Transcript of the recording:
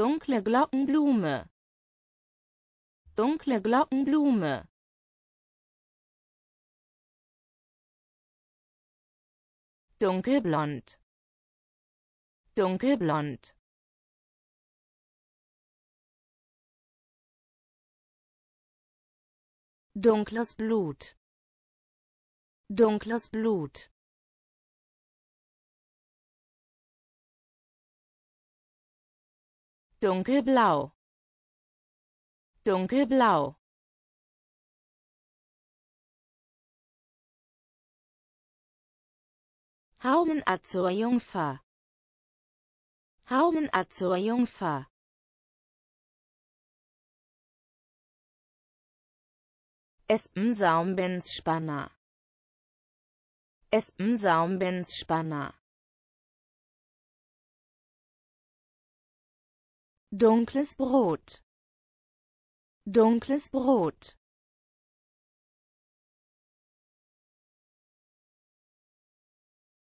Dunkle Glockenblume. Dunkle Glockenblume. Dunkelblond. Dunkelblond. Dunkles Blut. Dunkles Blut. dunkelblau dunkelblau Haumen Azur Jungfer Haumen Azur Jungfer Espensaum Benz Spanner Espen Benz Spanner dunkles Brot, dunkles Brot.